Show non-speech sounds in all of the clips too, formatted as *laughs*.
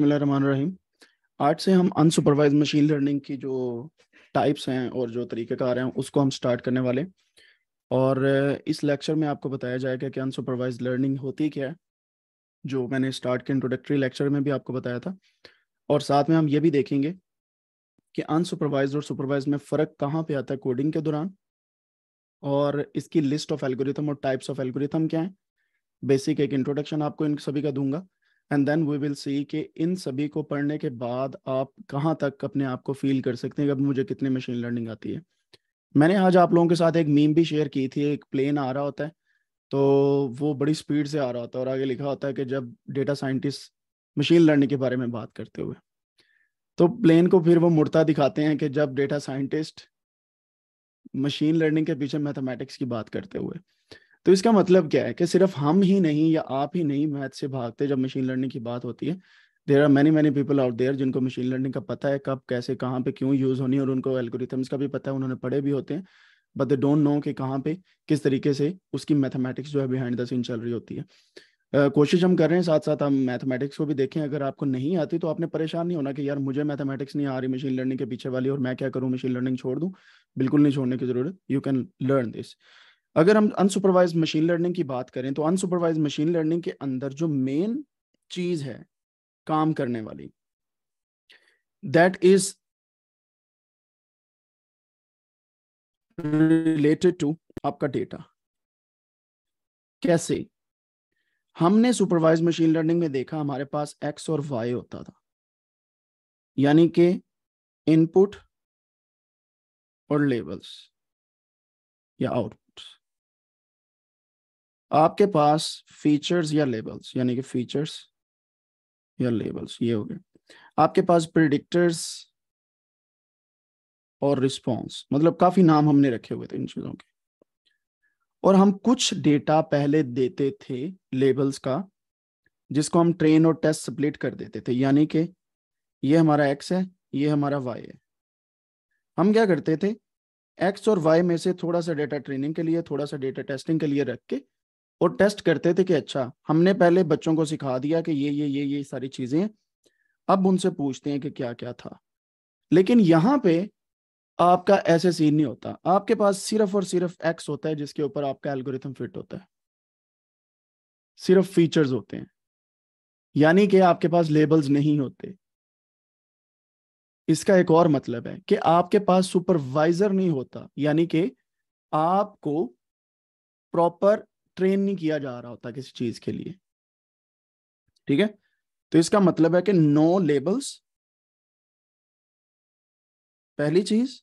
बसमीम आज से हम अनसुपरवाइज मशीन लर्निंग की जो टाइप्स हैं और जो तरीक़ेकार हैं उसको हम स्टार्ट करने वाले और इस लेक्चर में आपको बताया जाएगा कि अनसुपरवाइज लर्निंग होती क्या है जो मैंने स्टार्ट के इंट्रोडक्टरी लेक्चर में भी आपको बताया था और साथ में हम ये भी देखेंगे कि अनसुपरवाइज और सुपरवाइज में फ़र्क कहाँ पे आता है कोडिंग के दौरान और इसकी लिस्ट ऑफ एल्गोरिथम और टाइप्स ऑफ एल्गोरिथम क्या है बेसिक एक इंट्रोडक्शन आपको इन सभी का दूंगा and then we will see कि इन सभी को पढ़ने के बाद आप कहाँ तक अपने आप को फील कर सकते हैं कि अब मुझे कितने मशीन लर्निंग आती है मैंने आज आप लोगों के साथ एक मीम भी शेयर की थी एक प्लेन आ रहा होता है तो वो बड़ी स्पीड से आ रहा होता है और आगे लिखा होता है कि जब डेटा साइंटिस्ट मशीन लर्निंग के बारे में बात करते हुए तो प्लेन को फिर वो मुड़ता दिखाते हैं कि जब डेटा साइंटिस्ट मशीन लर्निंग के पीछे मैथमेटिक्स की बात करते हुए तो इसका मतलब क्या है कि सिर्फ हम ही नहीं या आप ही नहीं मैथ से भागते जब मशीन लर्निंग की बात होती है there are many many people out there जिनको मशीन लर्निंग का पता है कब कैसे कहाँ पे क्यों यूज होनी है और उनको एल्गोरिथम्स का भी पता है उन्होंने पढ़े भी होते हैं बट दे डोंट नो कि कहाँ पे किस तरीके से उसकी मैथमेटिक्स जो है बिहाइंड द सीन चल रही होती है Uh, कोशिश हम कर रहे हैं साथ साथ हम मैथमेटिक्स को भी देखें अगर आपको नहीं आती तो आपने परेशान नहीं होना कि यार मुझे मैथमेटिक्स नहीं आ रही मशीन लर्निंग के पीछे वाली और मैं क्या करूं मशीन लर्निंग छोड़ दूं बिल्कुल नहीं छोड़ने की जरूरत यू कैन लर्न दिस अगर हम अनसुपरवाइज मशीन लर्निंग की बात करें तो अनसुपरवाइज मशीन लर्निंग के अंदर जो मेन चीज है काम करने वाली दैट इज रिलेटेड टू आपका डेटा कैसे हमने सुपरवाइज मशीन लर्निंग में देखा हमारे पास एक्स और वाई होता था यानी कि इनपुट और लेबल्स या आउटपुट आपके पास फीचर्स या लेबल्स यानी कि फीचर्स या लेबल्स ये हो गए आपके पास प्रिडिक्टर्स और रिस्पॉन्स मतलब काफी नाम हमने रखे हुए थे इन चीजों के और हम कुछ डेटा पहले देते थे लेबल्स का जिसको हम ट्रेन और टेस्ट सप्लीट कर देते थे यानी कि ये हमारा एक्स है ये हमारा वाई है हम क्या करते थे एक्स और वाई में से थोड़ा सा डेटा ट्रेनिंग के लिए थोड़ा सा डेटा टेस्टिंग के लिए रख के और टेस्ट करते थे कि अच्छा हमने पहले बच्चों को सिखा दिया कि ये ये ये ये सारी चीजें अब उनसे पूछते हैं कि क्या क्या था लेकिन यहाँ पे आपका ऐसे सीन नहीं होता आपके पास सिर्फ और सिर्फ एक्स होता है जिसके ऊपर आपका एल्गोरिथम फिट होता है सिर्फ फीचर्स होते हैं यानी कि आपके पास लेबल्स नहीं होते इसका एक और मतलब है कि आपके पास सुपरवाइजर नहीं होता यानी कि आपको प्रॉपर ट्रेन नहीं किया जा रहा होता किसी चीज के लिए ठीक है तो इसका मतलब है कि नो लेबल्स पहली चीज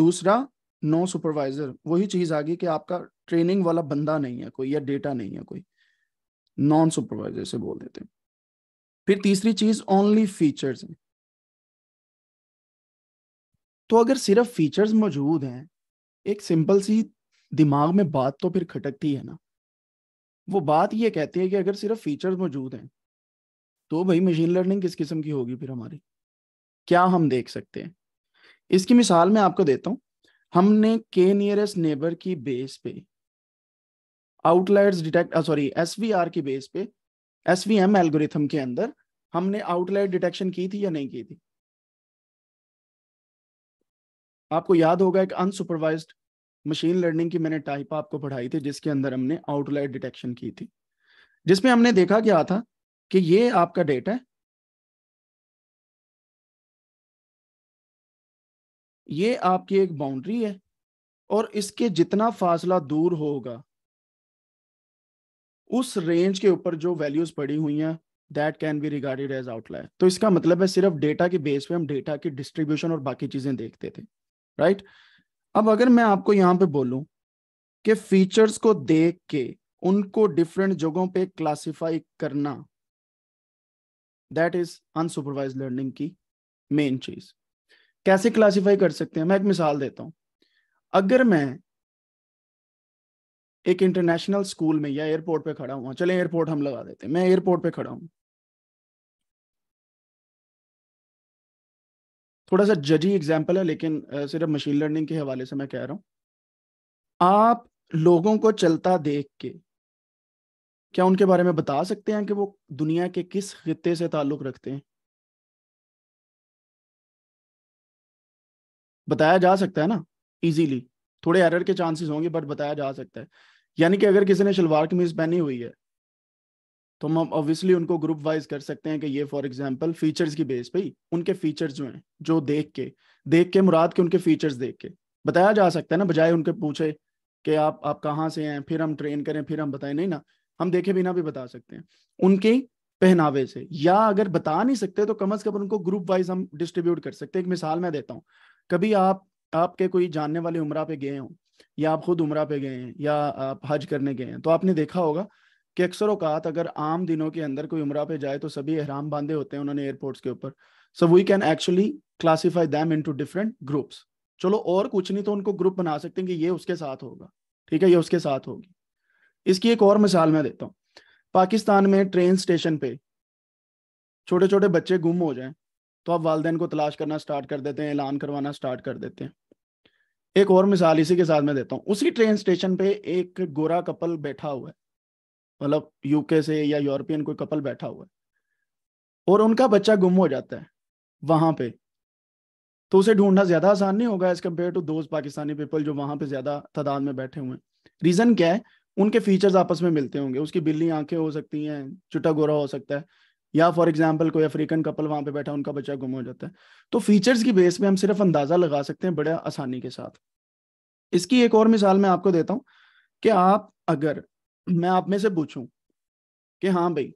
दूसरा नो सुपरवाइजर वही चीज आ गई कि आपका ट्रेनिंग वाला बंदा नहीं है कोई या डेटा नहीं है कोई नॉन सुपरवाइजर से बोल देते हैं फिर तीसरी चीज ओनली फीचर्स हैं तो अगर सिर्फ फीचर्स मौजूद हैं एक सिंपल सी दिमाग में बात तो फिर खटकती है ना वो बात ये कहती है कि अगर सिर्फ फीचर्स मौजूद हैं तो भाई मशीन लर्निंग किस किस्म की होगी फिर हमारी क्या हम देख सकते हैं इसकी मिसाल मैं आपको देता हूँ हमने के नियरेस्ट नेबर की बेस पे आउटलाइट डिटेक्ट सॉरी एस की बेस पे एस वी एम एल्गोरिथम के अंदर हमने आउटलाइट डिटेक्शन की थी या नहीं की थी आपको याद होगा एक अनसुपरवाइज्ड मशीन लर्निंग की मैंने टाइप आपको पढ़ाई थी जिसके अंदर हमने आउटलाइट डिटेक्शन की थी जिसमें हमने देखा क्या था कि ये आपका डेटा है ये आपकी एक बाउंड्री है और इसके जितना फासला दूर होगा उस रेंज के ऊपर जो वैल्यूज पड़ी हुई हैं that can be regarded as outlier तो इसका मतलब है सिर्फ डेटा के बेस पे हम डेटा की डिस्ट्रीब्यूशन और बाकी चीजें देखते थे राइट right? अब अगर मैं आपको यहाँ पे बोलू कि फीचर्स को देख के उनको डिफरेंट जगहों पे क्लासिफाई करना दैट इज अनसुपरवाइज लर्निंग की मेन चीज कैसे क्लासिफाई कर सकते हैं मैं एक मिसाल देता हूं अगर मैं एक इंटरनेशनल स्कूल में या एयरपोर्ट पे खड़ा हुआ चले एयरपोर्ट हम लगा देते हैं मैं एयरपोर्ट पे खड़ा हूँ थोड़ा सा जजी एग्जाम्पल है लेकिन सिर्फ मशीन लर्निंग के हवाले से मैं कह रहा हूं आप लोगों को चलता देख के क्या उनके बारे में बता सकते हैं कि वो दुनिया के किस खत्े से ताल्लुक रखते हैं बताया जा सकता है ना इजीली थोड़े एरर के चांसेस होंगे बट बताया जा सकता है यानी कि अगर किसी ने शलवार कमीज पहनी हुई है तो हम ऑब्वियसली उनको ग्रुप वाइज कर सकते हैं कि ये फॉर एग्जांपल फीचर्स की बेस पे ही उनके फीचर्स जो हैं जो देख के देख के मुराद के उनके फीचर्स देख के बताया जा सकता है ना बजाय उनके पूछे कि आप आप कहाँ से हैं फिर हम ट्रेन करें फिर हम बताएं नहीं ना हम देखे बिना भी, भी बता सकते हैं उनके पहनावे से या अगर बता नहीं सकते तो कम अज कम उनको ग्रुप वाइज हम डिस्ट्रीब्यूट कर सकते हैं एक मिसाल मैं देता हूँ कभी आप आपके कोई जानने वाले उम्र पे गए हों या आप खुद उम्र पे गए हैं या आप हज करने गए हैं तो आपने देखा होगा कि अक्सर अवकात अगर आम दिनों के अंदर कोई उम्र पे जाए तो सभी एहराम बांधे होते हैं उन्होंने एयरपोर्ट्स के ऊपर so we can actually classify them to different groups चलो और कुछ नहीं तो उनको ग्रुप बना सकते हैं कि ये उसके साथ होगा ठीक है ये उसके साथ होगी इसकी एक और मिसाल मैं देता हूँ पाकिस्तान में ट्रेन स्टेशन पे छोटे छोटे बच्चे गुम हो जाएं तो आप वालदेन को तलाश करना स्टार्ट कर देते हैं ऐलान करवाना स्टार्ट कर देते हैं एक और मिसाल इसी के साथ मैं देता हूँ उसी ट्रेन स्टेशन पे एक गोरा कपल बैठा हुआ है मतलब यूके से या यूरोपियन कोई कपल बैठा हुआ है और उनका बच्चा गुम हो जाता है वहां पे तो उसे ढूंढना ज्यादा आसान नहीं होगा एज कम्पेयर टू दो पाकिस्तानी पीपल जो वहां पे ज्यादा तादाद में बैठे हुए हैं रीजन क्या है उनके फीचर्स आपस में मिलते होंगे उसकी बिल्ली आंखें हो सकती हैं चुटा गोरा हो सकता है या फॉर एग्जाम्पल कोई अफ्रीकन कपल वहां पे बैठा उनका बच्चा गुम हो जाता है तो फीचर्स की बेस पे हम सिर्फ अंदाजा लगा सकते हैं बड़े आसानी के साथ इसकी एक और मिसाल मैं आपको देता हूँ कि आप अगर मैं आप में से पूछूं कि हाँ भाई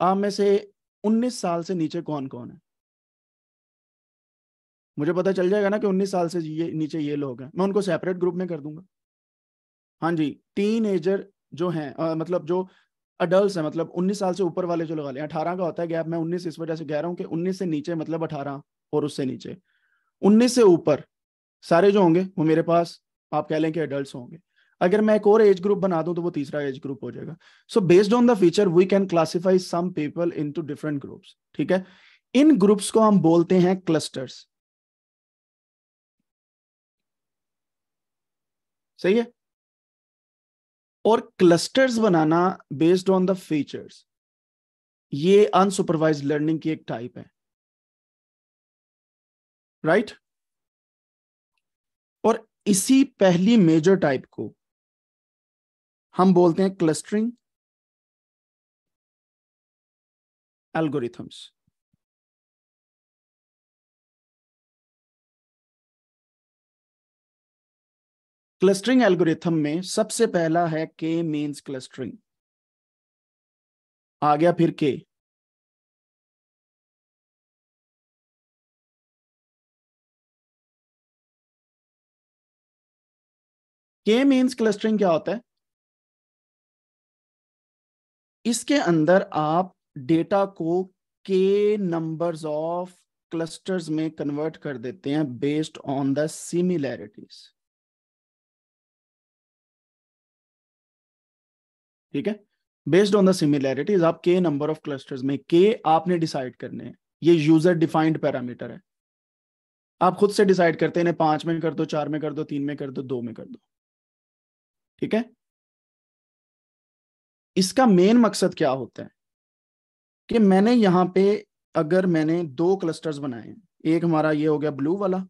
आप में से 19 साल से नीचे कौन कौन है मुझे पता चल जाएगा ना कि 19 साल से ये नीचे ये लोग हैं मैं उनको सेपरेट ग्रुप में कर दूंगा हाँ जी टीन एजर जो हैं आ, मतलब जो अडल्ट है मतलब 19 साल से ऊपर वाले जो लगा लें अठारह का होता है गैप मैं 19 इस वजह से कह रहा हूँ कि उन्नीस से नीचे मतलब अठारह और उससे नीचे उन्नीस से ऊपर सारे जो होंगे वो मेरे पास आप कह लें कि अडल्ट होंगे अगर मैं एक और एज ग्रुप बना दूं तो वो तीसरा एज ग्रुप हो जाएगा so based on the feature we can classify some people into different groups ठीक है इन ग्रुप्स को हम बोलते हैं क्लस्टर्स सही है और क्लस्टर्स बनाना बेस्ड ऑन द फीचर्स ये अनसुपरवाइज लर्निंग की एक टाइप है राइट right? और इसी पहली मेजर टाइप को हम बोलते हैं क्लस्टरिंग एल्गोरिथम्स क्लस्टरिंग एल्गोरिथम में सबसे पहला है के मीन्स क्लस्टरिंग आ गया फिर के के मीन्स क्लस्टरिंग क्या होता है इसके अंदर आप डेटा को के नंबर्स ऑफ क्लस्टर्स में कन्वर्ट कर देते हैं बेस्ड ऑन द सिमिलैरिटीज ठीक है बेस्ड ऑन द सिमिलैरिटीज आप के नंबर ऑफ क्लस्टर्स में के आपने डिसाइड करने हैं ये यूजर डिफाइंड पैरामीटर है आप खुद से डिसाइड करते हैं पांच में कर दो चार में कर दो तीन में कर दो दो में कर दो ठीक है इसका मेन मकसद क्या होता है कि मैंने यहां पे अगर मैंने दो क्लस्टर्स बनाए एक हमारा ये हो गया ब्लू वाला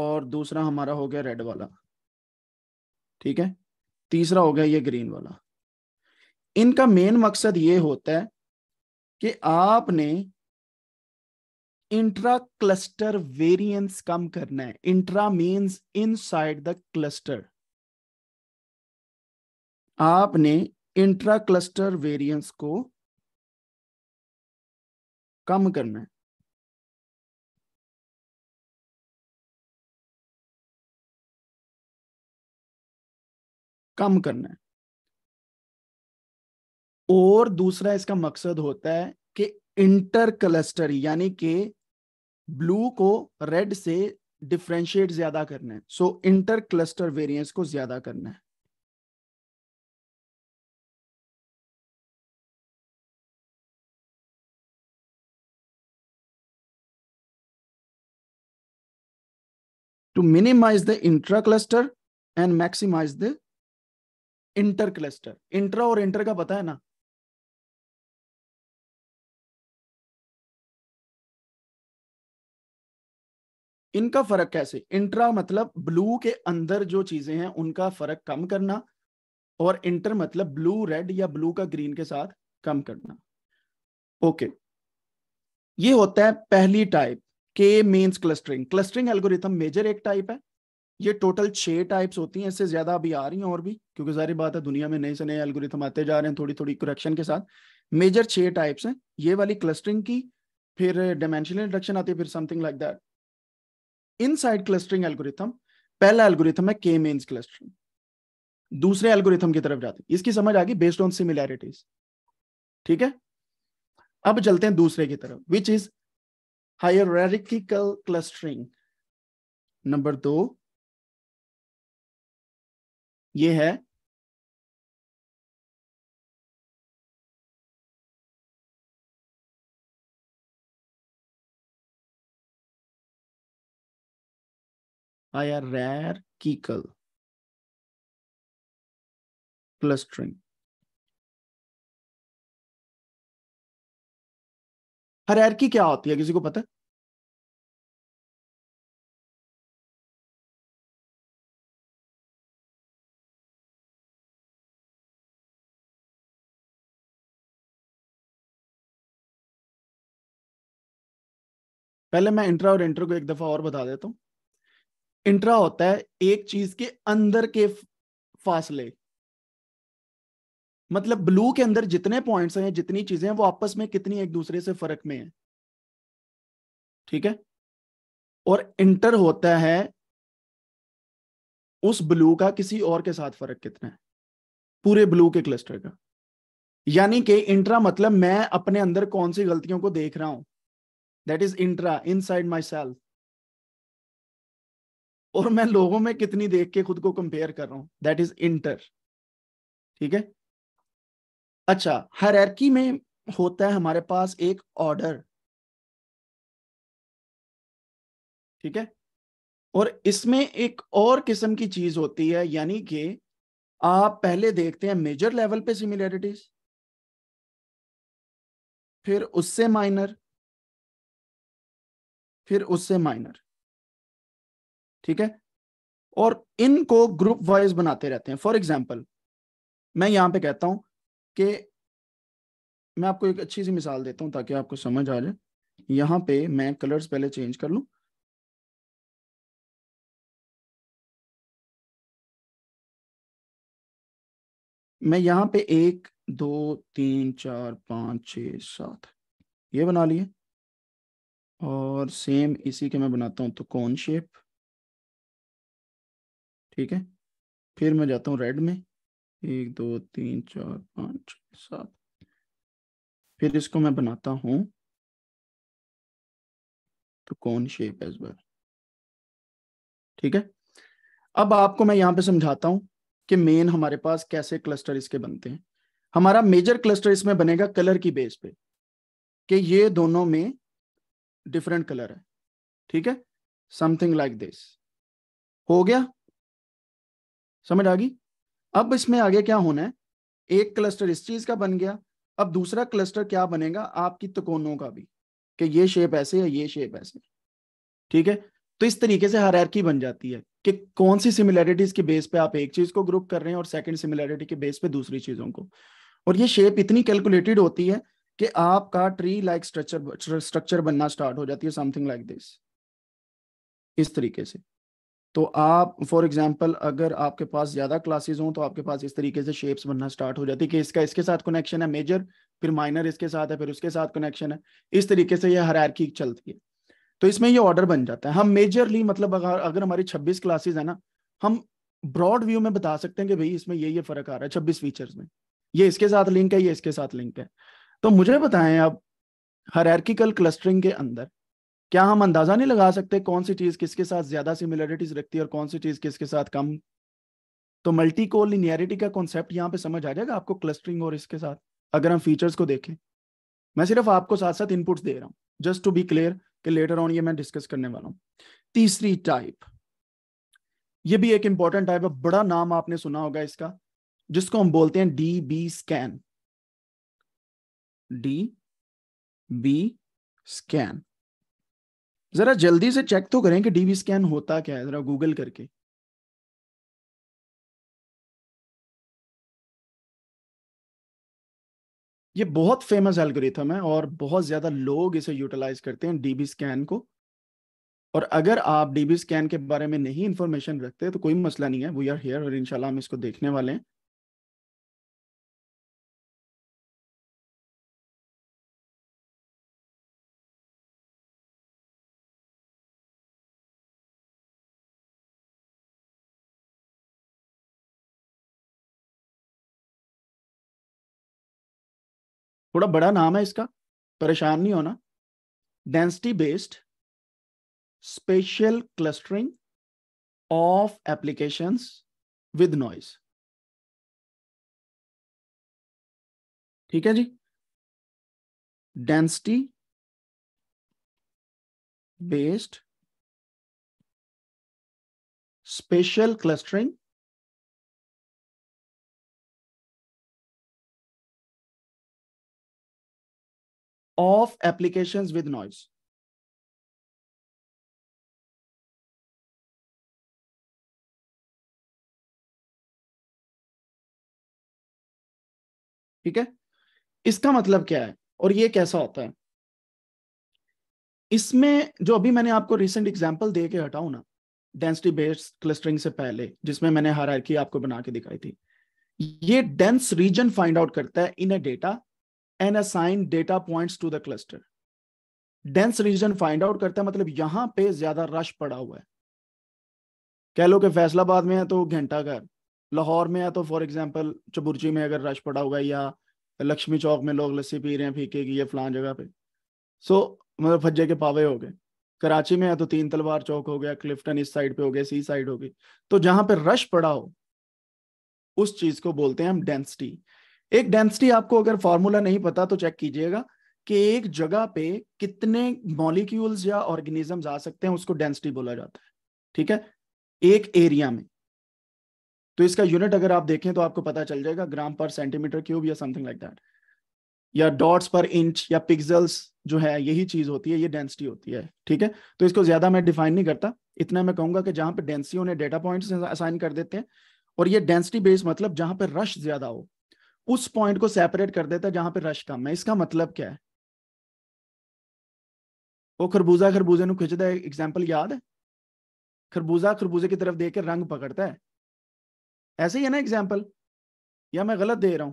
और दूसरा हमारा हो गया रेड वाला ठीक है तीसरा हो गया ये ग्रीन वाला इनका मेन मकसद ये होता है कि आपने इंट्रा क्लस्टर वेरिएंस कम करना है intra means inside the cluster आपने इंट्रा क्लस्टर वेरिएंस को कम करना है कम करना है और दूसरा इसका मकसद होता है कि इंटर क्लस्टर यानी कि ब्लू को रेड से डिफ्रेंशिएट ज्यादा करना है सो इंटर क्लस्टर वेरिएंस को ज्यादा करना है to minimize the intra-cluster and maximize the inter-cluster. Intra और inter का पता है ना इनका फर्क कैसे इंट्रा मतलब ब्लू के अंदर जो चीजें हैं उनका फर्क कम करना और इंटर मतलब ब्लू रेड या ब्लू का ग्रीन के साथ कम करना ओके ये होता है पहली type K means clustering clustering algorithm major एक टाइप है ये टोटल छह टाइप्स होती हैं इससे ज्यादा अभी आ रही हैं और भी क्योंकि सारी बात है दुनिया में नए से नए एल्गोरिथम आते जा रहे हैं थोड़ी थोड़ी करेक्शन के साथ मेजर छह टाइप्स हैं ये वाली क्लस्टरिंग की फिर डायमेंशनल इंडक्शन आती है फिर something like that inside clustering algorithm पहला एल्गोरिथम है के मीन्स क्लस्टरिंग दूसरे एल्गोरिथम की तरफ जाते हैं इसकी समझ आ गई बेस्ड ऑन सिमिलैरिटीज ठीक है अब चलते हैं दूसरे की तरफ विच इज hierarchical clustering नंबर दो ये है hierarchical clustering की क्या होती है किसी को पता है पहले मैं इंट्रा और इंटर को एक दफा और बता देता हूं इंट्रा होता है एक चीज के अंदर के फासले मतलब ब्लू के अंदर जितने पॉइंट्स हैं जितनी चीजें हैं वो आपस में कितनी एक दूसरे से फर्क में है ठीक है और इंटर होता है उस ब्लू का किसी और के साथ फर्क कितना है पूरे ब्लू के क्लस्टर का यानी कि इंट्रा मतलब मैं अपने अंदर कौन सी गलतियों को देख रहा हूं that is intra inside myself और मैं लोगों में कितनी देख के खुद को कंपेयर कर रहा हूं दैट इज इंटर ठीक है अच्छा हरकी में होता है हमारे पास एक ऑर्डर ठीक है और इसमें एक और किस्म की चीज होती है यानी कि आप पहले देखते हैं मेजर लेवल पे सिमिलैरिटीज फिर उससे माइनर फिर उससे माइनर ठीक है और इनको ग्रुप वाइज बनाते रहते हैं फॉर एग्जाम्पल मैं यहां पे कहता हूं कि मैं आपको एक अच्छी सी मिसाल देता हूँ ताकि आपको समझ आ जाए यहाँ पे मैं कलर्स पहले चेंज कर लूँ मैं यहाँ पे एक दो तीन चार पाँच छ सात ये बना लिए और सेम इसी के मैं बनाता हूँ तो कौन शेप ठीक है फिर मैं जाता हूँ रेड में एक दो तीन चार पाँच छ सात फिर इसको मैं बनाता हूं तो कौन शेप है इस बार ठीक है अब आपको मैं यहां पे समझाता हूं कि मेन हमारे पास कैसे क्लस्टर इसके बनते हैं हमारा मेजर क्लस्टर इसमें बनेगा कलर की बेस पे कि ये दोनों में डिफरेंट कलर है ठीक है समथिंग लाइक दिस हो गया समझ आ गई अब इसमें आगे क्या होना है एक क्लस्टर इस चीज का बन गया अब दूसरा क्लस्टर क्या बनेगा आपकी तकोनों का भी कि ये शेप ऐसे या ये शेप ऐसे ठीक है तो इस तरीके से हरारकी बन जाती है कि कौन सी सिमिलैरिटीज के बेस पे आप एक चीज को ग्रुप कर रहे हैं और सेकंड सिमिलैरिटी के बेस पे दूसरी चीजों को और ये शेप इतनी कैलकुलेटेड होती है कि आपका ट्री लाइक स्ट्रक्चर स्ट्रक्चर बनना स्टार्ट हो जाती है समथिंग लाइक दिस इस तरीके से तो आप फॉर एग्जाम्पल अगर आपके पास ज़्यादा क्लासेस हों तो आपके पास इस तरीके से शेप्स बनना स्टार्ट हो जाती है कि इसका इसके साथ कनेक्शन है मेजर फिर माइनर इसके साथ है फिर उसके साथ कनेक्शन है इस तरीके से यह हरारकी चलती है तो इसमें ये ऑर्डर बन जाता है हम मेजरली मतलब अगर अगर हमारी छब्बीस क्लासेज है ना हम ब्रॉड व्यू में बता सकते हैं कि भाई इसमें ये ये फर्क आ रहा है छब्बीस फीचर्स में ये इसके साथ लिंक है ये इसके साथ लिंक है तो मुझे बताएं आप हरारकिकल क्लस्टरिंग के अंदर क्या हम अंदाजा नहीं लगा सकते कौन सी चीज किसके साथ ज्यादा सिमिलरिटीज रखती है और कौन सी चीज किसके साथ कम तो मल्टी को लिनियरिटी का कॉन्सेप्ट यहाँ पे समझ आ जाएगा आपको क्लस्टरिंग और इसके साथ अगर हम फीचर्स को देखें मैं सिर्फ आपको साथ साथ इनपुट्स दे रहा हूँ जस्ट टू बी क्लियर कि लेटर ऑन ये मैं डिस्कस करने वाला हूँ तीसरी टाइप ये भी एक इंपॉर्टेंट टाइप है बड़ा नाम आपने सुना होगा इसका जिसको हम बोलते हैं D B scan D B scan જરા જલ્દી સે ચેક તો કરે કે DB સ્કેન હોતા કે હે જરા Google કરકે યે બહોત ફેમસ アル ગોરિધમ હે ઓર બહોત જ્યાદા લોગ ઇસે યુટિલાઇઝ કરતે હે DB સ્કેન કો ઓર અગર આપ DB સ્કેન કે બારે મે નહીં ઇન્ફોર્મેશન રખતે તો કોઈ મસલા નહીં હે વી આર હિયર ઓર ઇન્શાલ્લા હમ ઇસકો દેખને વાલે હે थोड़ा बड़ा नाम है इसका परेशान नहीं होना density based spatial clustering of applications with noise ठीक है जी density based spatial clustering of applications with noise. ठीक है इसका मतलब क्या है और ये कैसा होता है इसमें जो अभी मैंने आपको रिसेंट एग्जांपल दे के हटाऊ ना डेंसिटी बेस्ड क्लस्टरिंग से पहले जिसमें मैंने की आपको बना के दिखाई थी ये डेंस रीजन फाइंड आउट करता है in a data and assign data points to the cluster dense region find out करता है मतलब यहां पे ज्यादा रश पड़ा हुआ है कह लो कि फैसलाबाद में है तो घंटाघर लाहौर में है तो फॉर एग्जाम्पल चबुर्जी में अगर रश पड़ा हुआ है या लक्ष्मी चौक में लोग लस्सी पी रहे हैं फीकेगी या फलान जगह पे सो so, मतलब फज्जे के पावे हो गए कराची में है तो तीन तलवार चौक हो गया क्लिफ्टन इस साइड पे हो गया सी साइड हो गई तो जहां पर रश पड़ा हो उस चीज को बोलते हैं हम डेंसिटी एक डेंसिटी आपको अगर फॉर्मूला नहीं पता तो चेक कीजिएगा कि एक जगह पे कितने मॉलिक्यूल्स या ऑर्गेनिजम्स आ सकते हैं उसको डेंसिटी बोला जाता है ठीक है एक एरिया में तो इसका यूनिट अगर आप देखें तो आपको पता चल जाएगा ग्राम पर सेंटीमीटर क्यूब या समथिंग लाइक दैट या डॉट्स पर इंच या पिक्सल्स जो है यही चीज होती है ये डेंसिटी होती है ठीक है तो इसको ज्यादा मैं डिफाइन नहीं करता इतना मैं कहूंगा कि जहां पर डेंसिटी उन्हें डेटा पॉइंट असाइन कर देते हैं और ये डेंसिटी बेस मतलब जहां पर रश ज्यादा हो उस पॉइंट को सेपरेट कर देता है जहां पर रश कम है इसका मतलब क्या है वो खरबूजा खरबूजे खिंचता है एग्जाम्पल याद है खरबूजा खरबूजे की तरफ देख के रंग पकड़ता है ऐसे ही है ना एग्जाम्पल या मैं गलत दे रहा हूं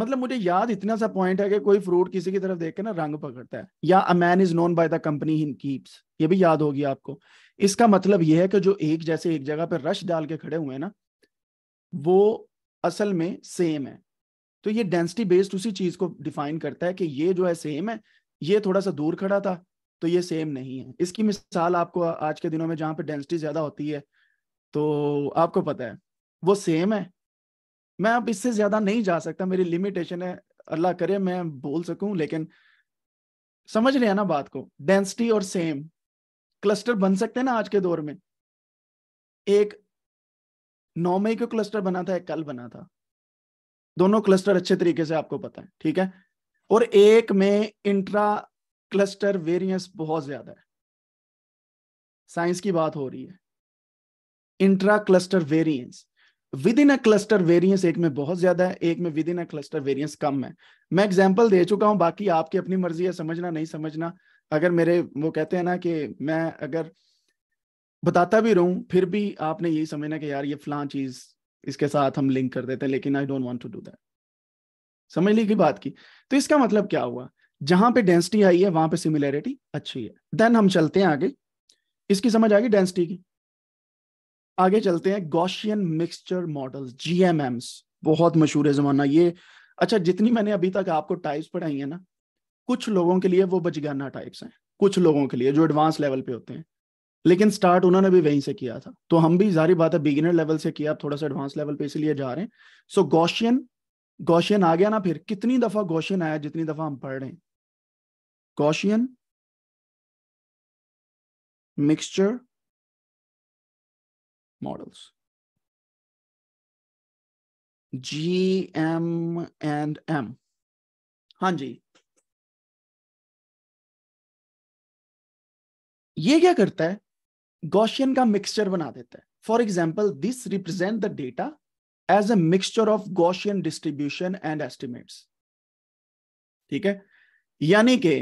मतलब मुझे याद इतना सा पॉइंट है कि कोई फ्रूट किसी की तरफ देख के ना रंग पकड़ता है या a man is known by the company in keeps ये भी याद होगी आपको इसका मतलब यह है कि जो एक जैसे एक जगह पर रश डाल के खड़े हुए हैं ना वो असल में सेम है तो ये डेंसिटी बेस्ड उसी चीज को डिफाइन करता है कि ये जो है सेम है ये थोड़ा सा दूर खड़ा था तो ये सेम नहीं है इसकी मिसाल आपको आज के दिनों में जहां पे डेंसिटी ज्यादा होती है तो आपको पता है वो सेम है मैं अब इससे ज्यादा नहीं जा सकता मेरी लिमिटेशन है अल्लाह करे मैं बोल सकूं लेकिन समझ रहे हैं ना बात को डेंसिटी और सेम क्लस्टर बन सकते हैं ना आज के दौर में एक नौ मई को क्लस्टर बना था एक कल बना था दोनों क्लस्टर अच्छे तरीके से आपको पता है ठीक है और एक में इंट्रा क्लस्टर वेरिएंस बहुत ज्यादा है साइंस की बात हो रही है intra cluster variance within a cluster variance एक में बहुत ज्यादा है एक में within a cluster variance कम है मैं एग्जाम्पल दे चुका हूं बाकी आपकी अपनी मर्जी है समझना नहीं समझना अगर मेरे वो कहते हैं ना कि मैं अगर बताता भी रहूं फिर भी आपने यही समझना कि यार ये फला चीज इसके साथ हम लिंक कर देते हैं लेकिन I don't want to do that समझ ली की बात की तो इसका मतलब क्या हुआ जहां पे डेंसिटी आई है वहां पे सिमिलैरिटी अच्छी है देन हम चलते हैं आगे इसकी समझ आ गई डेंसिटी की आगे चलते हैं गॉशियन मिक्सचर मॉडल्स जीएमएम्स बहुत मशहूर है जमाना ये अच्छा जितनी मैंने अभी तक आपको टाइप्स पढ़ाई है ना कुछ लोगों के लिए वो बजगाना टाइप्स हैं कुछ लोगों के लिए जो एडवांस लेवल पे होते हैं लेकिन स्टार्ट उन्होंने भी वहीं से किया था तो हम भी सारी बात है बिगिनर लेवल से किया थोड़ा सा एडवांस लेवल पे इसलिए जा रहे हैं सो गौशियन गौशियन आ गया ना फिर कितनी दफा गौशियन आया जितनी दफा हम पढ़ रहे हैं Gaussian mixture models G M and M हाँ जी ये क्या करता है गॉशियन का मिक्सचर बना देता है for example this represent the data as a mixture of Gaussian distribution and estimate ठीक है यानी कि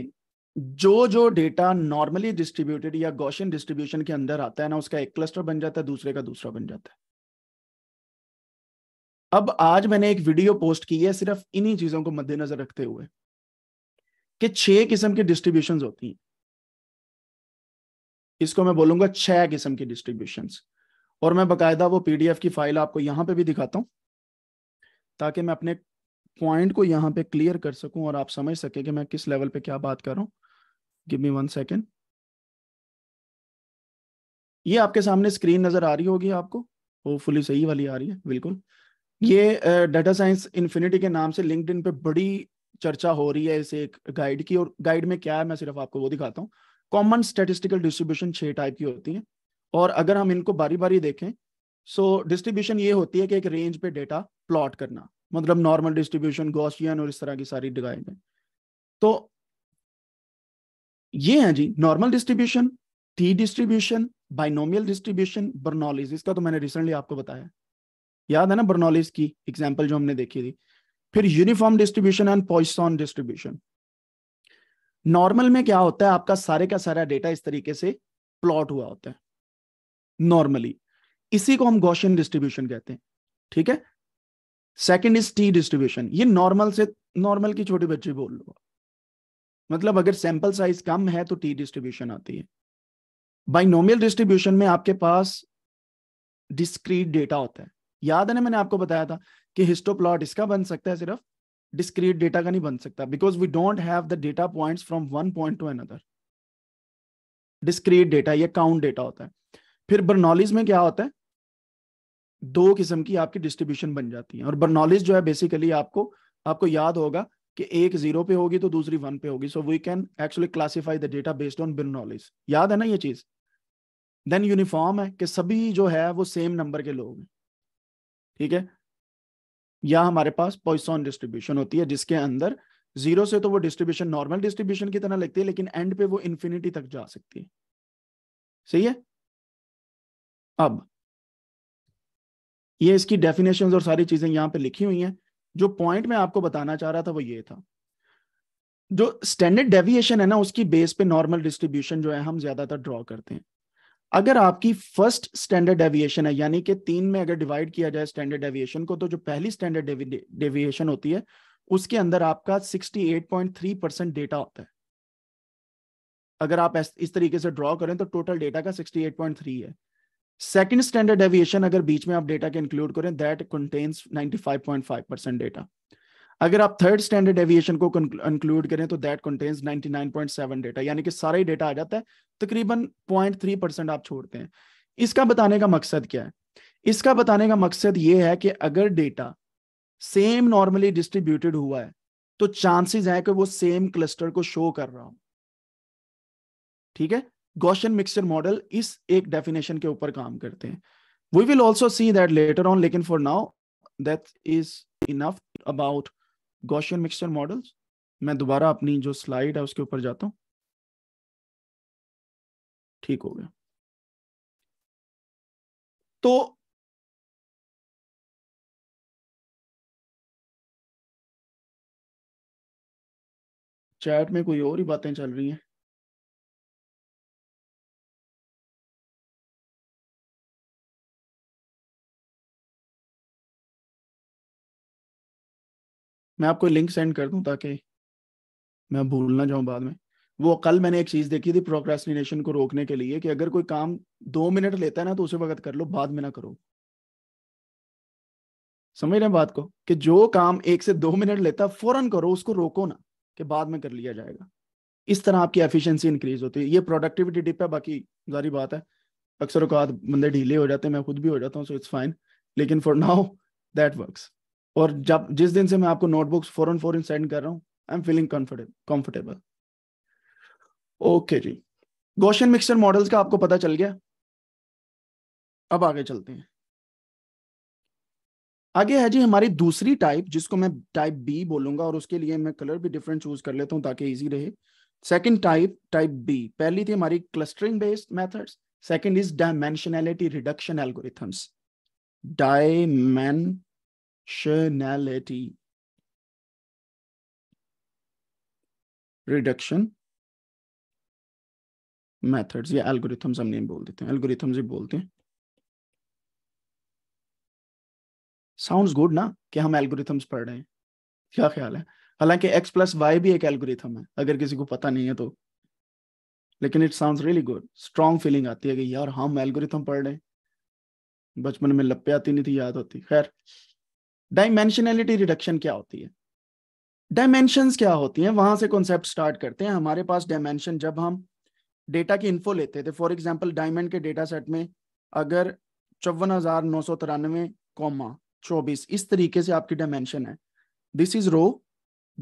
जो जो डेटा नॉर्मली डिस्ट्रीब्यूटेड या गॉशियन डिस्ट्रीब्यूशन के अंदर आता है ना उसका एक क्लस्टर बन जाता है दूसरे का दूसरा बन जाता है अब आज मैंने एक वीडियो पोस्ट की है सिर्फ इन्हीं चीजों को मद्देनजर रखते हुए कि छह किस्म के डिस्ट्रीब्यूशन होती हैं इसको मैं बोलूंगा छह किस्म की डिस्ट्रीब्यूशन और मैं बाकायदा वो पीडीएफ की फाइल आपको यहाँ पे भी दिखाता हूँ ताकि मैं अपने पॉइंट को यहाँ पे क्लियर कर सकूँ और आप समझ सके कि मैं किस लेवल पे क्या बात कर रहा हूँ गिव मी वन सेकेंड ये आपके सामने स्क्रीन नजर आ रही होगी आपको होपफुली सही वाली आ रही है बिल्कुल ये डाटा साइंस इन्फिनिटी के नाम से लिंक्डइन पे बड़ी चर्चा हो रही है इसे एक गाइड की और गाइड में क्या है मैं सिर्फ आपको वो दिखाता हूँ कॉमन स्टेटिस्टिकल डिस्ट्रीब्यूशन छह टाइप की होती हैं और अगर हम इनको बारी बारी देखें सो so डिस्ट्रीब्यूशन ये होती है कि एक रेंज पे डेटा प्लॉट करना मतलब नॉर्मल डिस्ट्रीब्यूशन गोशियन और इस तरह की सारी डिगाइडें तो ये है जी normal distribution T distribution binomial distribution Bernoulli's इसका तो मैंने रिसेंटली आपको बताया याद है ना बर्नॉलिस की एग्जाम्पल जो हमने देखी थी फिर uniform distribution and Poisson distribution normal में क्या होता है आपका सारे का सारा डेटा इस तरीके से प्लॉट हुआ होता है नॉर्मली इसी को हम गोशन डिस्ट्रीब्यूशन कहते हैं ठीक है सेकेंड इज टी डिस्ट्रीब्यूशन ये नॉर्मल से नॉर्मल की छोटी बच्ची बोल लो मतलब अगर सैंपल साइज कम है तो टी डिस्ट्रीब्यूशन आती है बाइनोमियल डिस्ट्रीब्यूशन में आपके पास डिस्क्रीट डेटा होता है याद है ना मैंने आपको बताया था कि हिस्टोप्लॉट इसका बन सकता है सिर्फ डिस्क्रीट डेटा का नहीं बन सकता because we don't have the data point from one point to another discrete data या काउंट डेटा होता है फिर बर्नॉलिज में क्या होता है दो किस्म की आपकी डिस्ट्रीब्यूशन बन जाती है और बर्नॉलिज जो है बेसिकली आपको आपको याद होगा कि एक जीरो पे होगी तो दूसरी वन पे होगी so we can actually classify the data based on Bernoulli's याद है ना ये चीज देन यूनिफॉर्म है कि सभी जो है वो सेम नंबर के लोग हैं ठीक है या हमारे पास पॉइसन डिस्ट्रीब्यूशन होती है जिसके अंदर जीरो से तो वो डिस्ट्रीब्यूशन नॉर्मल डिस्ट्रीब्यूशन की तरह लगती है लेकिन एंड पे वो इंफिनिटी तक जा सकती है सही है अब ये इसकी डेफिनेशन और सारी चीजें यहां पर लिखी हुई है जो पॉइंट मैं आपको बताना चाह रहा था वो ये था जो स्टैंडर्ड डेविएशन है ना उसकी बेस पे नॉर्मल डिस्ट्रीब्यूशन जो है हम ज्यादातर ड्रॉ करते हैं अगर आपकी फर्स्ट स्टैंडर्ड डेविएशन है यानी कि तीन में अगर डिवाइड किया जाए स्टैंडर्ड डेविएशन को तो जो पहली स्टैंडर्ड डेविएशन होती है उसके अंदर आपका 68.3 परसेंट डेटा होता है अगर आप इस तरीके से ड्रॉ करें तो टोटल डेटा का 68.3 है सेकंड स्टैंडर्ड डेविएशन अगर बीच में आप डेटा के इंक्लूड करें दैट कंटेन्स 95.5 परसेंट डेटा अगर आप थर्ड स्टैंडर्ड एविएशन को इंक्लूड करें तो दैट कंटेन्स 99.7 डेटा यानी कि सारा ही डेटा आ जाता है तकरीबन 0.3 परसेंट आप छोड़ते हैं इसका बताने का मकसद क्या है इसका बताने का मकसद ये है कि अगर डेटा सेम नॉर्मली डिस्ट्रीब्यूटेड हुआ है तो चांसेस है कि वो सेम क्लस्टर को शो कर रहा हो ठीक है गोशन मिक्सचर मॉडल इस एक डेफिनेशन के ऊपर काम करते हैं we will also see that later on लेकिन for now that is enough about Gaussian mixture models मैं दोबारा अपनी जो स्लाइड है उसके ऊपर जाता हूं ठीक हो गया तो चैट में कोई और ही बातें चल रही हैं मैं आपको लिंक सेंड कर दूं ताकि मैं भूल ना जाऊं बाद में वो कल मैंने एक चीज देखी थी प्रोक्रेस्टिनेशन को रोकने के लिए कि अगर कोई काम दो मिनट लेता है ना तो उसे वक्त कर लो बाद में ना करो समझ रहे बात को कि जो काम एक से दो मिनट लेता है फौरन करो उसको रोको ना कि बाद में कर लिया जाएगा इस तरह आपकी एफिशिएंसी इंक्रीज होती है ये प्रोडक्टिविटी डिप है बाकी जारी बात है अक्सर अवकात बंदे ढीले हो जाते हैं मैं खुद भी हो जाता हूँ सो इट्स फाइन लेकिन फॉर नाउ दैट वर्क्स और जब जिस दिन से मैं आपको नोटबुक्स फोर इन सेंड कर रहा हूँ I am feeling comfortable okay जी गोशन मिक्सचर मॉडल्स का आपको पता चल गया अब आगे चलते हैं आगे है जी हमारी दूसरी टाइप जिसको मैं टाइप बी बोलूंगा और उसके लिए मैं कलर भी डिफरेंट चूज कर लेता हूँ ताकि इजी रहे सेकंड टाइप टाइप बी पहली थी हमारी clustering based methods second is dimensionality reduction algorithms डायमेन rationality. Reduction methods या algorithms हम नेम बोल देते हैं algorithms ही बोलते हैं साउंड्स गुड ना कि हम एल्गोरिथम्स पढ़ रहे हैं क्या ख्याल है हालांकि x प्लस वाई भी एक एल्गोरिथम है अगर किसी को पता नहीं है तो लेकिन it sound really good strong feeling आती है कि यार हम एल्गोरिथम पढ़ रहे हैं बचपन में लप्पे आती नहीं थी याद होती खैर डायमेंशनैलिटी रिडक्शन क्या होती है डायमेंशन क्या होती हैं वहां से कॉन्सेप्ट स्टार्ट करते हैं हमारे पास डायमेंशन जब हम डेटा की इन्फो लेते थे फॉर एग्जाम्पल डायमंड के डेटा सेट में अगर चौवन हजार नौ सौ तिरानवे कॉमा चौबीस इस तरीके से आपकी डायमेंशन है this is row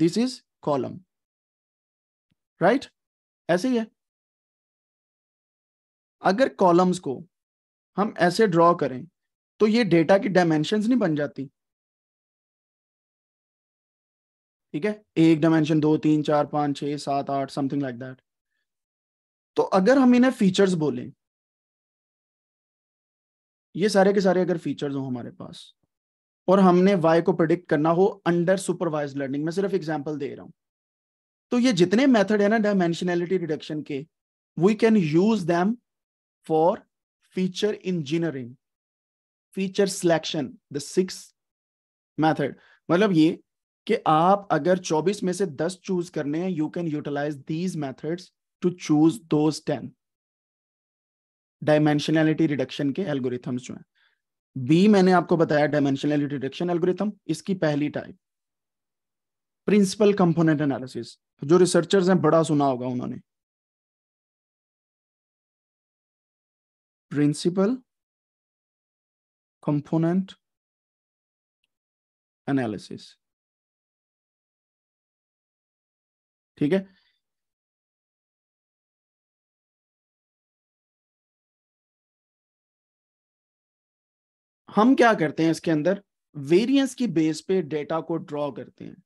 this is column right ऐसे ही है अगर कॉलम्स को हम ऐसे ड्रॉ करें तो ये डेटा की डायमेंशन नहीं बन जाती ठीक है एक डायमेंशन दो तीन चार पांच छह सात आठ समथिंग लाइक दैट तो अगर हम इन्हें फीचर्स बोलें ये सारे के सारे अगर फीचर्स हो हमारे पास और हमने वाई को प्रिडिक्ट करना हो अंडर सुपरवाइज लर्निंग मैं सिर्फ एग्जाम्पल दे रहा हूं तो ये जितने मेथड है ना डायमेंशनैलिटी रिडक्शन के we can use them for feature engineering feature selection the six method मतलब ये कि आप अगर 24 में से 10 चूज करने हैं you can utilize these methods to choose दो डायमेंशनैलिटी रिडक्शन के एल्गोरिथम्स जो हैं बी मैंने आपको बताया डायमेंशनैलिटी रिडक्शन एल्गोरिथम इसकी पहली टाइप प्रिंसिपल कंपोनेंट एनालिसिस जो रिसर्चर्स हैं बड़ा सुना होगा उन्होंने प्रिंसिपल कंपोनेंट एनालिसिस ठीक है हम क्या करते हैं इसके अंदर वेरिएंस की बेस पे डेटा को ड्रॉ करते हैं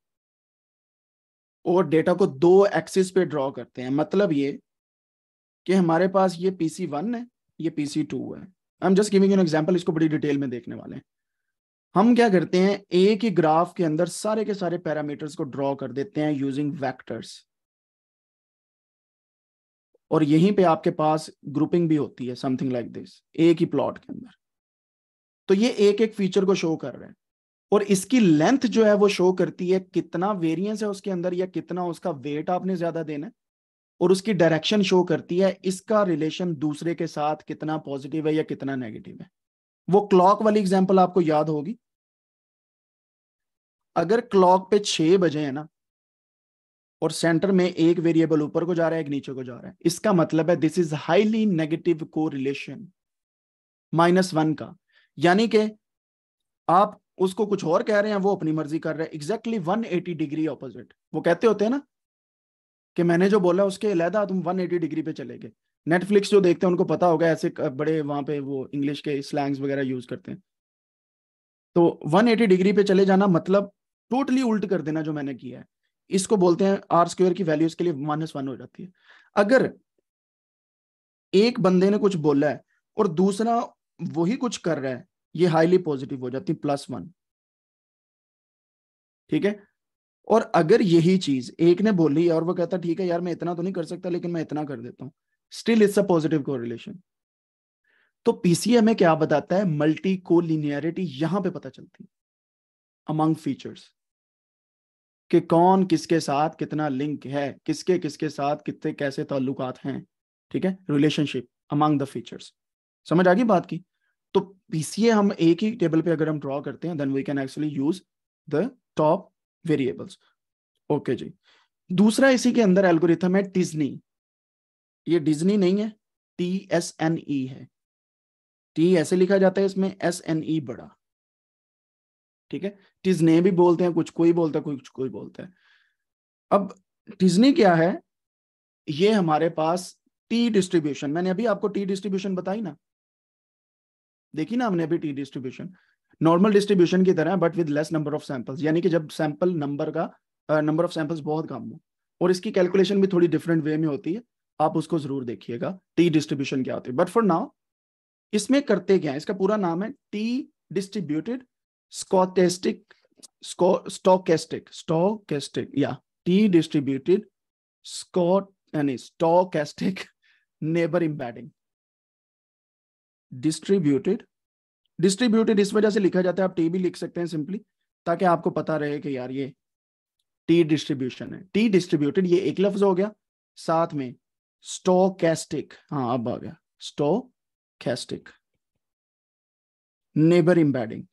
और डेटा को दो एक्सिस पे ड्रॉ करते हैं मतलब ये कि हमारे पास ये पीसी वन है ये पीसी टू है I am just giving an example इसको बड़ी डिटेल में देखने वाले हैं हम क्या करते हैं एक ही ग्राफ के अंदर सारे के सारे पैरामीटर्स को ड्रॉ कर देते हैं यूजिंग वेक्टर्स और यहीं पे आपके पास ग्रुपिंग भी होती है समथिंग लाइक दिस एक ही प्लॉट के अंदर तो ये एक एक फीचर को शो कर रहे हैं और इसकी लेंथ जो है वो शो करती है कितना वेरियंस है उसके अंदर या कितना उसका वेट आपने ज्यादा देना है और उसकी डायरेक्शन शो करती है इसका रिलेशन दूसरे के साथ कितना पॉजिटिव है या कितना नेगेटिव है वो क्लॉक वाली एग्जाम्पल आपको याद होगी अगर क्लॉक पे छह बजे है ना और सेंटर में एक वेरिएबल ऊपर को जा रहा है एक नीचे को जा रहा है इसका मतलब है this is highly negative correlation minus one का यानी कि आप उसको कुछ और कह रहे हैं वो अपनी मर्जी कर रहे हैं exactly one eighty degree opposite वो कहते होते हैं ना कि मैंने जो बोला उसके अलहदा तुम वन एटी डिग्री पे चले गए नेटफ्लिक्स जो देखते हैं उनको पता होगा ऐसे बड़े वहां पे वो इंग्लिश के स्लैंग्स वगैरह यूज करते हैं तो 180 डिग्री पे चले जाना मतलब टोटली उल्ट कर देना जो मैंने किया है इसको बोलते हैं आर स्क्वेयर की वैल्यूज के लिए माइनस वन हो जाती है अगर एक बंदे ने कुछ बोला है और दूसरा वही कुछ कर रहा है ये हाईली पॉजिटिव हो जाती है प्लस वन ठीक है और अगर यही चीज एक ने बोली और वो कहता ठीक है यार मैं इतना तो नहीं कर सकता लेकिन मैं इतना कर देता हूँ still it's a positive correlation तो पीसीए में क्या बताता है मल्टी को यहां पे पता चलती है अमंग फीचर्स कि कौन किसके साथ कितना लिंक है किसके किसके साथ कितने कैसे ताल्लुकात हैं ठीक है रिलेशनशिप अमंग द फीचर्स समझ आ गई बात की तो पीसीए हम एक ही टेबल पे अगर हम ड्रॉ करते हैं then we can actually use the top variables okay जी दूसरा इसी के अंदर एल्गोरिथम है टिजनी ये डिजनी नहीं है टी एस एन ई है टी ऐसे लिखा जाता है इसमें एस एन ई बड़ा ठीक है टिजने भी बोलते हैं कुछ कोई बोलता है कुछ कोई बोलता है अब टिजनी क्या है ये हमारे पास टी डिस्ट्रीब्यूशन मैंने अभी आपको टी डिस्ट्रीब्यूशन बताई ना देखी ना हमने अभी टी डिस्ट्रीब्यूशन नॉर्मल डिस्ट्रीब्यूशन की तरह but with less number of samples यानी कि जब सैंपल नंबर का नंबर ऑफ सैंपल्स बहुत कम हो और इसकी कैलकुलेशन भी थोड़ी डिफरेंट वे में होती है आप उसको जरूर देखिएगा टी डिस्ट्रीब्यूशन क्या होती है बट फॉर नाउ इसमें करते क्या है इसका पूरा नाम है T distributed stochastic stochastic stochastic yeah t distributed scot and stochastic *laughs* neighbor embedding distributed distributed इस वजह से लिखा जाता है आप टी भी लिख सकते हैं सिंपली ताकि आपको पता रहे कि यार ये टी डिस्ट्रीब्यूशन है टी डिस्ट्रीब्यूटेड ये एक लफ्ज हो गया साथ में स्टोकैस्टिक हाँ अब आ गया stochastic neighbor embedding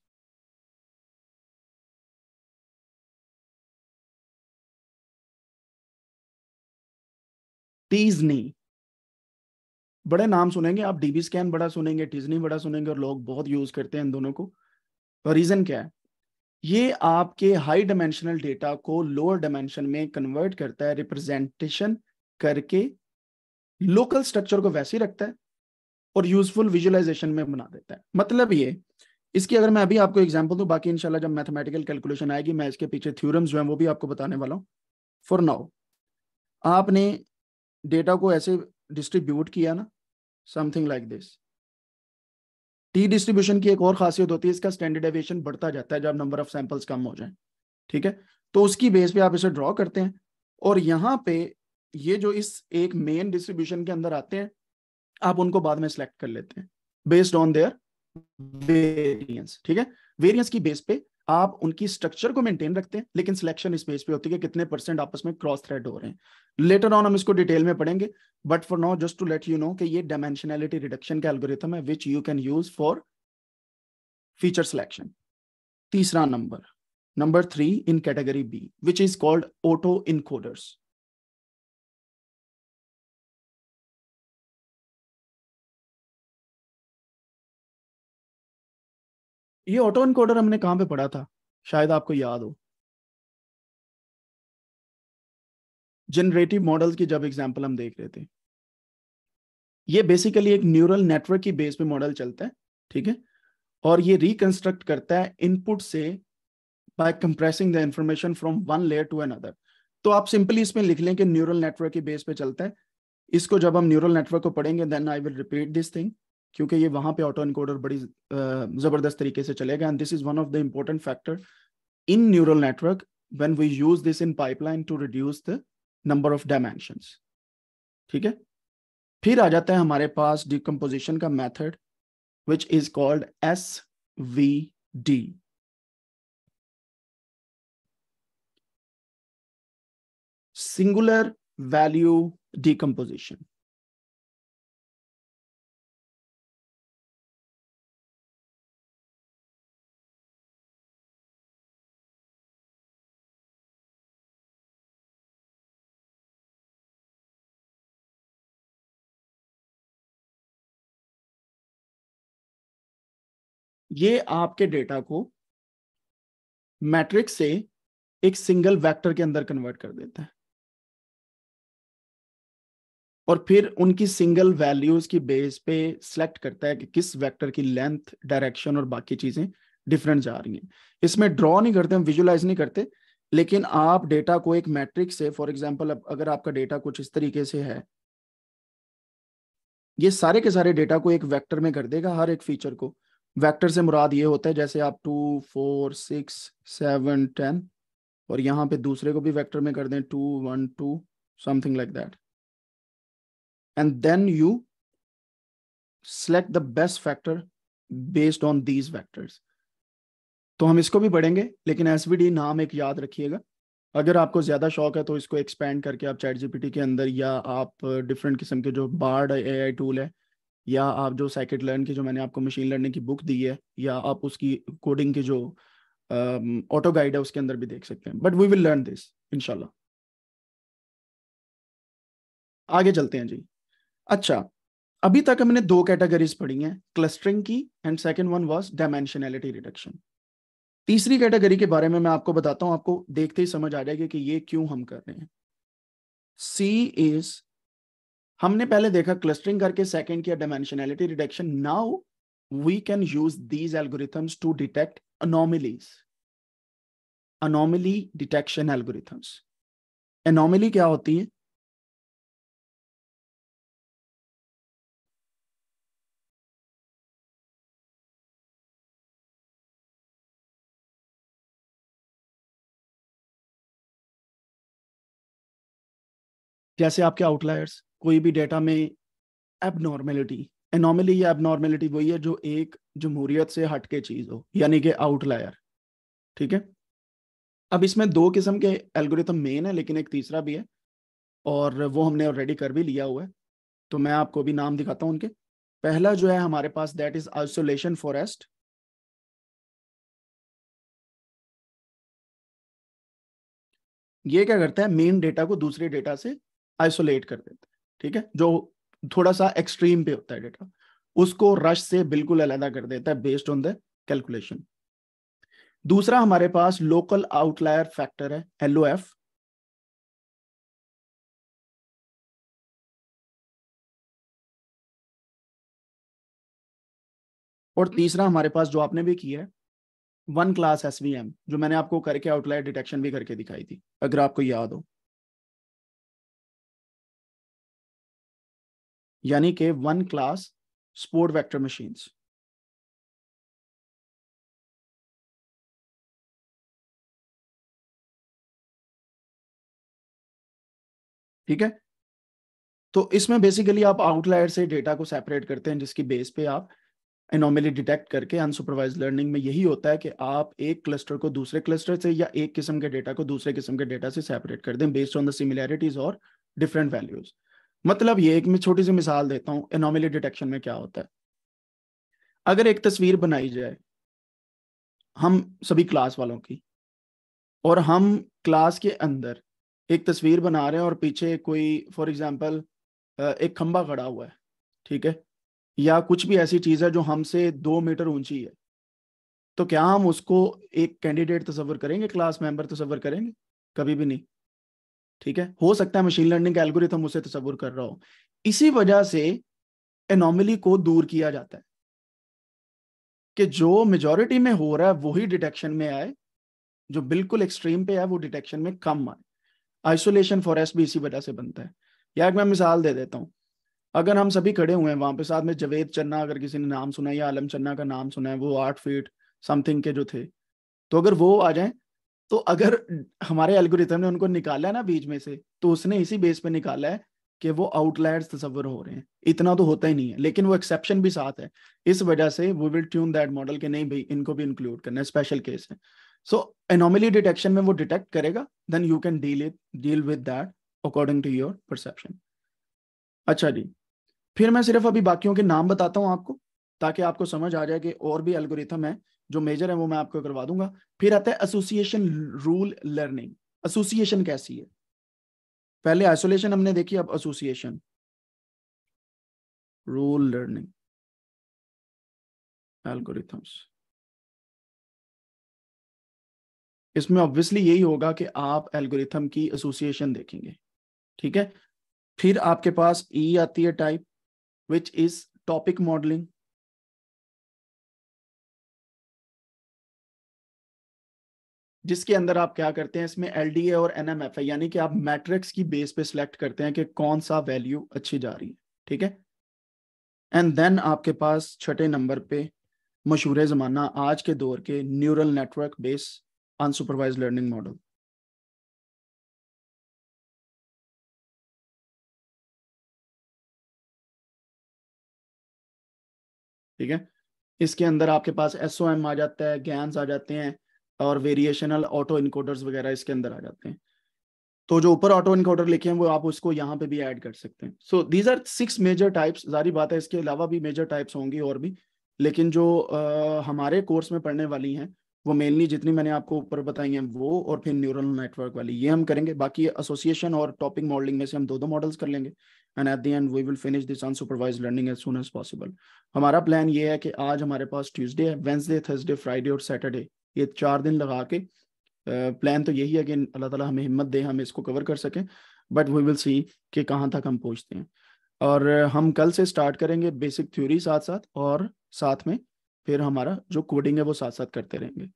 TSNE e. बड़े नाम सुनेंगे आप डीबी स्कैन बड़ा सुनेंगे टीजनी e बड़ा सुनेंगे और लोग बहुत यूज करते हैं इन दोनों को रीजन क्या है ये आपके हाई डायमेंशनल डेटा को लोअर डायमेंशन में कन्वर्ट करता है रिप्रेजेंटेशन करके लोकल स्ट्रक्चर को वैसे ही रखता है और यूजफुल विजुअलाइजेशन में बना देता है मतलब ये इसकी अगर मैं अभी आपको एग्जांपल दूं बाकी इंशाल्लाह जब मैथमेटिकल कैलकुलेशन आएगी मैं इसके पीछे थ्योरम्स जो है वो भी आपको बताने वाला हूँ फॉर नाउ आपने डेटा को ऐसे डिस्ट्रीब्यूट किया ना something like this T distribution की एक और खासियत होती है इसका स्टैंडर्ड एविएशन बढ़ता जाता है जब नंबर ऑफ सैंपल्स कम हो जाए ठीक है तो उसकी बेस पे आप इसे ड्रॉ करते हैं और यहाँ पे ये जो इस एक मेन डिस्ट्रीब्यूशन के अंदर आते हैं आप उनको बाद में सिलेक्ट कर लेते हैं बेस्ड ऑन देयर वेरियंस ठीक है वेरियंस की बेस पे आप उनकी स्ट्रक्चर को मेंटेन रखते हैं लेकिन सिलेक्शन इस बेस पे होती है कि कितने परसेंट आपस में क्रॉस थ्रेड हो रहे हैं लेटर ऑन हम इसको डिटेल में पढ़ेंगे but for now just to let you know कि ये डायमेंशनैलिटी रिडक्शन का एल्गोरिथम है which you can use for feature selection तीसरा number number three in category B which is called autoencoders ये ऑटो इनकोडर हमने कहां पे पढ़ा था शायद आपको याद हो जनरेटिव मॉडल की जब एग्जाम्पल हम देख रहे थे ये बेसिकली एक न्यूरल नेटवर्क की बेस पे मॉडल चलता है ठीक है और ये रिकंस्ट्रक्ट करता है इनपुट से by compressing the information from one layer to another तो आप सिंपली इसमें लिख लें कि न्यूरल नेटवर्क की बेस पे चलता है इसको जब हम न्यूरल नेटवर्क को पढ़ेंगे then I will repeat this thing क्योंकि ये वहां पे ऑटो इनकोडर बड़ी जबरदस्त तरीके से चलेगा and this is one of the important factor in neural network when we use this in pipeline to reduce the number of dimension ठीक है फिर आ जाता है हमारे पास डिकम्पोजिशन का method which is called S V D singular value decomposition ये आपके डेटा को मैट्रिक्स से एक सिंगल वेक्टर के अंदर कन्वर्ट कर देता है और फिर उनकी सिंगल वैल्यूज की बेस पे सिलेक्ट करता है कि किस वेक्टर की लेंथ डायरेक्शन और बाकी चीजें डिफरेंट जा रही हैं इसमें ड्रॉ नहीं करते हम विजुलाइज नहीं करते लेकिन आप डेटा को एक मैट्रिक्स से फॉर एग्जांपल अगर आपका डेटा कुछ इस तरीके से है ये सारे के सारे डेटा को एक वेक्टर में कर देगा हर एक फीचर को वेक्टर से मुराद ये होता है जैसे आप two four six seven ten और यहाँ पे दूसरे को भी वेक्टर में कर दें two one two something like that and then you select the best factor based on these vectors तो हम इसको भी पढ़ेंगे लेकिन एस नाम एक याद रखिएगा अगर आपको ज़्यादा शौक है तो इसको एक्सपेंड करके आप चैट जीपीटी के अंदर या आप डिफरेंट किस्म के जो बार्ड ए आई टूल है या आप जो सैकेट लर्न की जो मैंने आपको मशीन लर्निंग की बुक दी है या आप उसकी कोडिंग के जो ऑटो uh, गाइड है उसके अंदर भी देख सकते हैं but we will learn this इनशाला आगे चलते हैं जी अच्छा अभी तक हमने दो कैटेगरीज पढ़ी हैं क्लस्टरिंग की and second one was dimensionality reduction तीसरी कैटेगरी के बारे में मैं आपको बताता हूं आपको देखते ही समझ आ जाएगा कि ये क्यों हम कर रहे हैं सी इज हमने पहले देखा क्लस्टरिंग करके सेकेंड किया dimensionality reduction now we can use these algorithms to detect anomalies anomaly detection algorithms anomaly क्या होती है जैसे आपके आउटलायर्स कोई भी डेटा में एबनॉर्मेलिटी एनॉमली या एबनॉर्मेलिटी वही है जो एक जमहूरियत से हटके चीज हो यानी कि आउटलायर ठीक है अब इसमें दो किस्म के एल्गोरिथम मेन है लेकिन एक तीसरा भी है और वो हमने ऑलरेडी कर भी लिया हुआ है तो मैं आपको भी नाम दिखाता हूँ उनके पहला जो है हमारे पास दैट इज आइसोलेशन फॉरेस्ट ये क्या करता है मेन डेटा को दूसरे डेटा से आइसोलेट कर देता है ठीक है जो थोड़ा सा एक्सट्रीम पे होता है डेटा उसको रश से बिल्कुल अलहदा कर देता है बेस्ड ऑन द कैलकुलेशन दूसरा हमारे पास लोकल आउटलायर फैक्टर है एल एफ और तीसरा हमारे पास जो आपने भी किया है वन क्लास एस जो मैंने आपको करके आउटलायर डिटेक्शन भी करके दिखाई थी अगर आपको याद हो यानी के one class support vector machines ठीक है तो इसमें बेसिकली आप आउटलायर से डेटा को सेपरेट करते हैं जिसकी बेस पे आप एनोमली डिटेक्ट करके अनसुपरवाइज लर्निंग में यही होता है कि आप एक क्लस्टर को दूसरे क्लस्टर से या एक किस्म के डेटा को दूसरे किस्म के डेटा से सेपरेट कर दें बेस्ड ऑन द सिमिलैरिटीज और डिफरेंट वैल्यूज मतलब ये एक मैं छोटी सी मिसाल देता हूँ एनोमिली डिटेक्शन में क्या होता है अगर एक तस्वीर बनाई जाए हम सभी क्लास वालों की और हम क्लास के अंदर एक तस्वीर बना रहे हैं और पीछे कोई फॉर एग्जाम्पल एक खंबा खड़ा हुआ है ठीक है या कुछ भी ऐसी चीज़ है जो हमसे दो मीटर ऊंची है तो क्या हम उसको एक कैंडिडेट तस्वर करेंगे क्लास मेंबर तस्वर करेंगे कभी भी नहीं ठीक है हो सकता है मशीन लर्निंग एल्गोरिथम उसे तस्वुर कर रहा हो इसी वजह से एनोमली को दूर किया जाता है कि जो मेजोरिटी में हो रहा है वही डिटेक्शन में आए जो बिल्कुल एक्सट्रीम पे है वो डिटेक्शन में कम आए आइसोलेशन फॉरेस्ट भी इसी वजह से बनता है या एक मैं मिसाल दे देता हूँ अगर हम सभी खड़े हुए हैं वहां पे साथ में जवेद चन्ना अगर किसी ने नाम सुना या आलम चन्ना का नाम सुना है वो आठ फीट समथिंग के जो थे तो अगर वो आ जाए तो अगर हमारे एल्गोरिथम ने उनको निकाला ना बीच में से तो उसने इसी बेस पे निकाला है कि वो आउटलायर्स तस्वर हो रहे हैं इतना तो होता ही नहीं है लेकिन वो एक्सेप्शन भी साथ है इस वजह से we will tune that model के नहीं भाई इनको भी इंक्लूड करना है स्पेशल केस है सो एनोमली डिटेक्शन में वो डिटेक्ट करेगा then you can deal it deal with that according to your perception अच्छा जी फिर मैं सिर्फ अभी बाकियों के नाम बताता हूँ आपको ताकि आपको समझ आ जाए कि और भी एल्गोरिथम है जो मेजर है वो मैं आपको करवा दूंगा फिर आता है एसोसिएशन रूल लर्निंग एसोसिएशन कैसी है पहले आइसोलेशन हमने देखी अब एसोसिएशन रूल लर्निंग एल्गोरिथम्स इसमें ऑब्वियसली यही होगा कि आप एल्गोरिथम की एसोसिएशन देखेंगे ठीक है फिर आपके पास ई e आती है type which is topic modelling जिसके अंदर आप क्या करते हैं इसमें एल और एन यानी कि आप मैट्रिक्स की बेस पे सिलेक्ट करते हैं कि कौन सा वैल्यू अच्छी जा रही है ठीक है एंड देन आपके पास छठे नंबर पे मशहूर ज़माना आज के दौर के neural network base unsupervised learning model ठीक है इसके अंदर आपके पास एस आ जाता है गैंस आ जाते हैं और वेरिएशनल ऑटो इनकोडर्स वगैरह इसके अंदर आ जाते हैं तो जो ऊपर ऑटो इनकोडर लिखे हैं वो आप उसको यहाँ पे भी ऐड कर सकते हैं so these are six major types जारी बात है इसके अलावा भी मेजर टाइप्स होंगी और भी लेकिन जो आ, हमारे कोर्स में पढ़ने वाली हैं वो मेनली जितनी मैंने आपको ऊपर बताई हैं वो और फिर न्यूरल नेटवर्क वाली ये हम करेंगे बाकी एसोसिएशन और टॉपिक मॉडलिंग में से हम दो दो मॉडल्स कर लेंगे and at the end we will finish this unsupervised learning as soon as possible हमारा प्लान ये है कि आज हमारे पास ट्यूजडे है वेंसडे थर्सडे फ्राइडे और सैटरडे ये चार दिन लगा के प्लान तो यही है कि अल्लाह ताला हमें हिम्मत दे हम इसको कवर कर सकें बट वी विल सी कि कहाँ तक हम पहुँचते हैं और हम कल से स्टार्ट करेंगे बेसिक थ्योरी साथ साथ और साथ में फिर हमारा जो कोडिंग है वो साथ साथ करते रहेंगे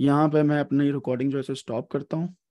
यहाँ पे मैं अपनी रिकॉर्डिंग जो है स्टॉप करता हूँ